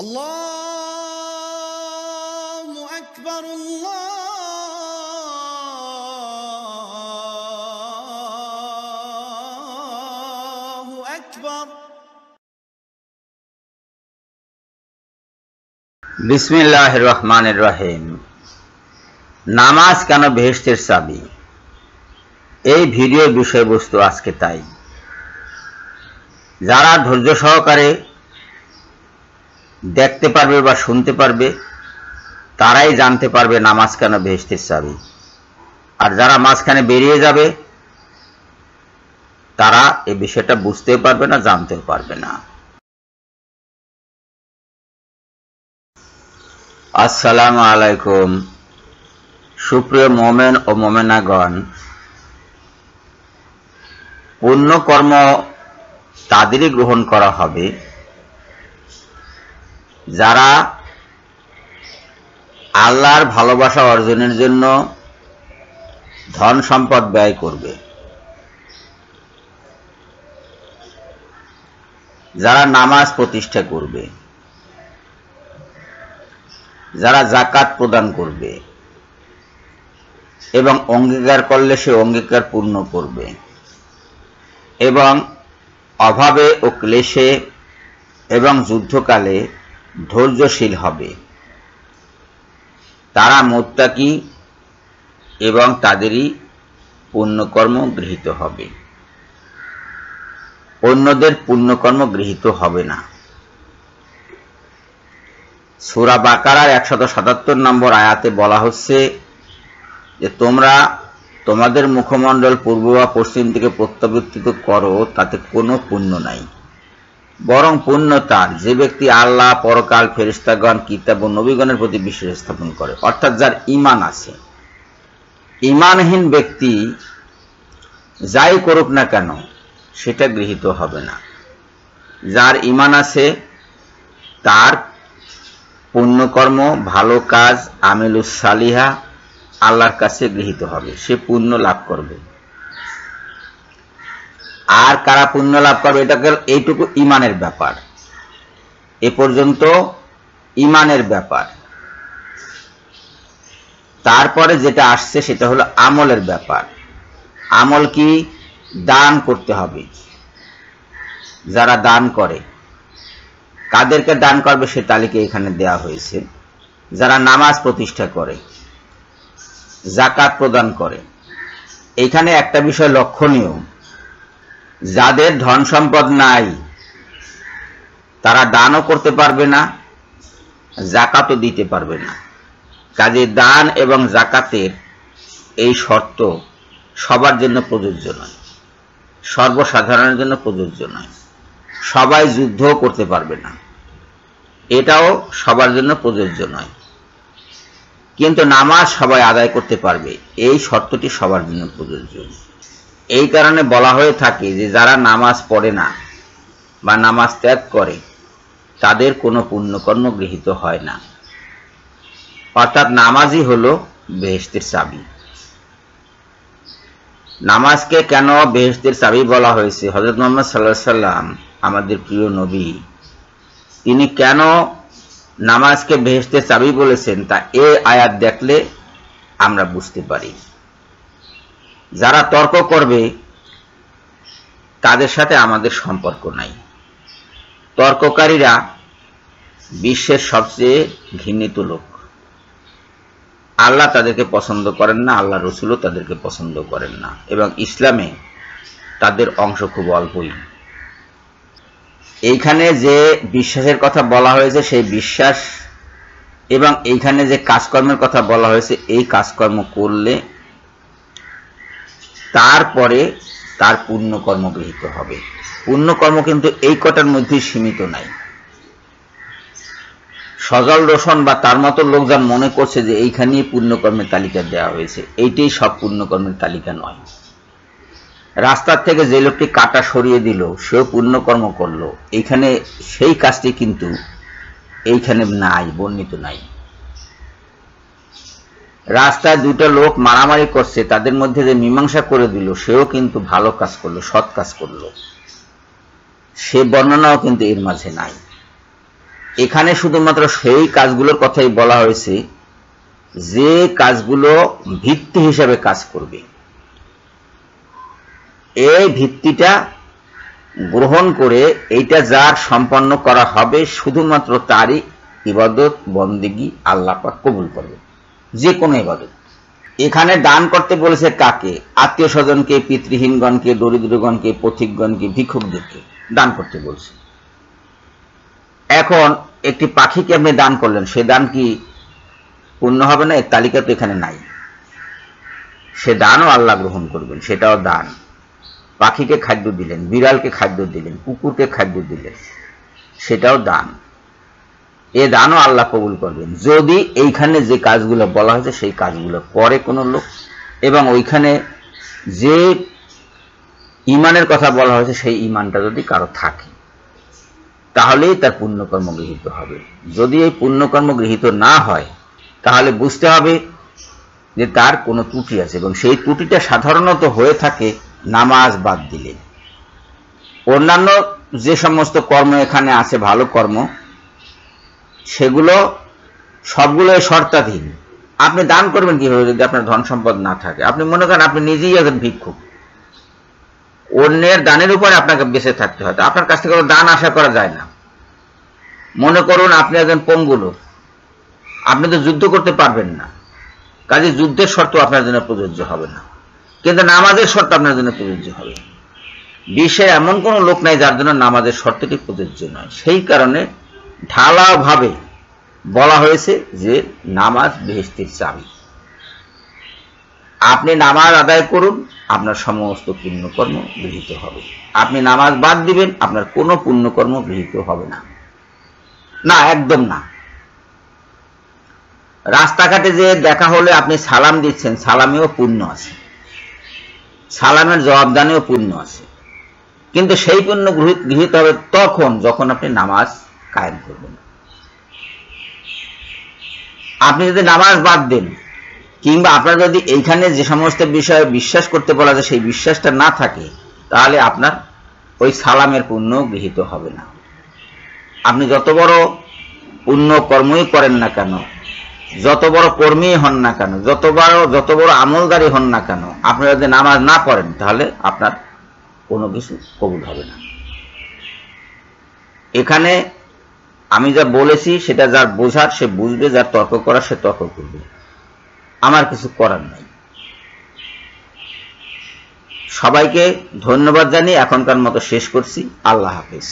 الله أكبر الله أكبر بسم الله الرحمن الرحيم নামাজ কেন বেহেস্তের চাবি এই ভিডিও বিষয়বস্তু আজকে তাই যারা ধৈর্য সহকারে দেখতে পারবে বা শুনতে পারবে তারাই জানতে পারবে নামাজ কেন বেহেস্তের চাবি আর যারা মাঝখানে বেরিয়ে যাবে তারা এ বিষয়টা বুঝতেও পারবে না জানতেও পারবে না আসসালামু আলাইকুম সুপ্রিয় মোমেন ও মোমেনাগণ পুণ্য কর্ম তাদেরই গ্রহণ করা হবে যারা আল্লাহর ভালোবাসা অর্জনের জন্য ধন সম্পদ ব্যয় করবে যারা নামাজ প্রতিষ্ঠা করবে যারা জাকাত প্রদান করবে এবং অঙ্গীকার করলে সে অঙ্গীকার পূর্ণ করবে এবং অভাবে ও ক্লেশে এবং যুদ্ধকালে ধৈর্যশীল হবে তারা মোত্তাকি এবং তাদেরই পুণ্যকর্ম গৃহীত হবে অন্যদের পুণ্যকর্ম গৃহীত হবে না সুরা বাকারার একশত সাতাত্তর নম্বর আয়াতে বলা হচ্ছে যে তোমরা তোমাদের মুখমণ্ডল পূর্ব বা পশ্চিম থেকে প্রত্যাবর্তিত করো তাতে কোনো পুণ্য নাই বরং পুণ্য তার যে ব্যক্তি আল্লাহ পরকাল ফেরিস্তাগণ কিতাব ও নবীগণের প্রতি বিশ্বাস স্থাপন করে অর্থাৎ যার ইমান আছে ইমানহীন ব্যক্তি যাই করুক না কেন সেটা গৃহীত হবে না যার ইমান আছে তার পুণ্যকর্ম ভালো কাজ আমিলুস সালিহা আল্লাহর কাছে গৃহীত হবে সে পুণ্য লাভ করবে আর কারা পুণ্য লাভ করবে এটাকে এইটুকু ইমানের ব্যাপার এ পর্যন্ত ইমানের ব্যাপার তারপরে যেটা আসছে সেটা হলো আমলের ব্যাপার আমল কি দান করতে হবে যারা দান করে কাদেরকে দান করবে সে তালিকা এখানে দেয়া হয়েছে যারা নামাজ প্রতিষ্ঠা করে জাকাত প্রদান করে এখানে একটা বিষয় লক্ষণীয় যাদের ধন সম্পদ নাই তারা দানও করতে পারবে না জাকাতও দিতে পারবে না কাজে দান এবং জাকাতের এই শর্ত সবার জন্য প্রযোজ্য নয় সর্বসাধারণের জন্য প্রযোজ্য নয় সবাই যুদ্ধ করতে পারবে না এটাও সবার জন্য প্রযোজ্য নয় কিন্তু নামাজ সবাই আদায় করতে পারবে এই শর্তটি সবার জন্য প্রযোজ্য এই কারণে বলা হয়ে থাকে যে যারা নামাজ পড়ে না বা নামাজ ত্যাগ করে তাদের কোনো পুণ্যকর্ম গৃহীত হয় না অর্থাৎ নামাজই হল বেহস্তির চাবি নামাজকে কেন বেহস্তির চাবি বলা হয়েছে হজরত মোহাম্মদ সাল্লা সাল্লাম আমাদের প্রিয় নবী তিনি কেন নামাজকে বেহেস্তের চাবি বলেছেন তা এ আয়াত দেখলে আমরা বুঝতে পারি যারা তর্ক করবে তাদের সাথে আমাদের সম্পর্ক নাই তর্ককারীরা বিশ্বের সবচেয়ে ঘৃণিত লোক আল্লাহ তাদেরকে পছন্দ করেন না আল্লাহ রসুলও তাদেরকে পছন্দ করেন না এবং ইসলামে তাদের অংশ খুব অল্পই এইখানে যে বিশ্বাসের কথা বলা হয়েছে সেই বিশ্বাস এবং এইখানে যে কাজকর্মের কথা বলা হয়েছে এই কাজকর্ম করলে তারপরে তার পুণ্যকর্ম গৃহীত হবে পুণ্যকর্ম কিন্তু এই কটার মধ্যে সীমিত নাই সজল রোশন বা তার মতো লোকজন মনে করছে যে এইখানেই পুণ্যকর্মের তালিকা দেওয়া হয়েছে এইটাই সব পুণ্যকর্মের তালিকা নয় রাস্তার থেকে যে লোকটি কাটা সরিয়ে দিল সেও পুণ্যকর্ম করলো এখানে সেই কাজটি কিন্তু এইখানে নাই বর্ণিত নাই রাস্তায় দুইটা লোক মারামারি করছে তাদের মধ্যে যে মীমাংসা করে দিল সেও কিন্তু ভালো কাজ করলো সৎ কাজ করলো সে বর্ণনাও কিন্তু এর মাঝে নাই এখানে শুধুমাত্র সেই কাজগুলোর কথাই বলা হয়েছে যে কাজগুলো ভিত্তি হিসাবে কাজ করবে এই ভিত্তিটা গ্রহণ করে এইটা যার সম্পন্ন করা হবে শুধুমাত্র তারই ইবাদত বন্দিগি আল্লাপাক কবুল করবে যে কোনো এবাদত এখানে দান করতে বলেছে কাকে আত্মীয় স্বজনকে পিতৃহীনগণকে দরিদ্রগণকে পথিকগণকে ভিক্ষুকদেরকে দান করতে বলছে এখন একটি পাখিকে আপনি দান করলেন সে দান কি পূর্ণ হবে না এর তালিকা তো এখানে নাই সে দানও আল্লাহ গ্রহণ করবেন সেটাও দান পাখিকে খাদ্য দিলেন বিড়ালকে খাদ্য দিলেন কুকুরকে খাদ্য দিলেন সেটাও দান এ দানও আল্লাহ কবুল করবেন যদি এইখানে যে কাজগুলো বলা হয়েছে সেই কাজগুলো করে কোনো লোক এবং ওইখানে যে ইমানের কথা বলা হয়েছে সেই ইমানটা যদি কারো থাকে তাহলেই তার পুণ্যকর্ম গৃহীত হবে যদি এই পুণ্যকর্ম গৃহীত না হয় তাহলে বুঝতে হবে যে তার কোনো ত্রুটি আছে এবং সেই ত্রুটিটা সাধারণত হয়ে থাকে নামাজ বাদ দিলে অন্যান্য যে সমস্ত কর্ম এখানে আছে ভালো কর্ম সেগুলো সবগুলো শর্তাধীন আপনি দান করবেন কিভাবে যদি আপনার ধন সম্পদ না থাকে আপনি মনে করেন আপনি নিজেই একজন ভিক্ষুক অন্যের দানের উপরে আপনাকে বেঁচে থাকতে হয় আপনার কাছ থেকে দান আশা করা যায় না মনে করুন আপনি একজন পঙ্গুলো আপনি তো যুদ্ধ করতে পারবেন না কাজে যুদ্ধের শর্ত আপনার জন্য প্রযোজ্য হবে না কিন্তু নামাজের শর্ত আপনার জন্য প্রযোজ্য হবে বিশ্বের এমন কোনো লোক নাই যার জন্য নামাজের শর্তটি প্রযোজ্য নয় সেই কারণে ঢালাভাবে বলা হয়েছে যে নামাজ বৃহস্পতির চাবি আপনি নামাজ আদায় করুন আপনার সমস্ত পুণ্যকর্ম গৃহীত হবে আপনি নামাজ বাদ দিবেন আপনার কোনো পুণ্যকর্ম গৃহীত হবে না না একদম না রাস্তাঘাটে যে দেখা হলে আপনি সালাম দিচ্ছেন সালামেও পুণ্য আছে সালামের জবাবদানেও পুণ্য আছে কিন্তু সেই পুণ্য গৃহীত হবে তখন যখন আপনি নামাজ কায়েম করবেন আপনি যদি নামাজ বাদ দেন কিংবা আপনার যদি এইখানে যে সমস্ত বিষয়ে বিশ্বাস করতে বলা যায় সেই বিশ্বাসটা না থাকে তাহলে আপনার ওই সালামের পুণ্য গৃহীত হবে না আপনি যত বড় পুণ্য কর্মই করেন না কেন যত বড় কর্মী হন না কেন যত বড় যত বড় আমলদারী হন না কেন আপনি যদি নামাজ না পড়েন তাহলে আপনার কোনো কিছু কবুল হবে না এখানে আমি যা বলেছি সেটা যার বোঝার সে বুঝবে যার তর্ক করার সে তর্ক করবে আমার কিছু করার নাই সবাইকে ধন্যবাদ জানিয়ে এখনকার মতো শেষ করছি আল্লাহ হাফিজ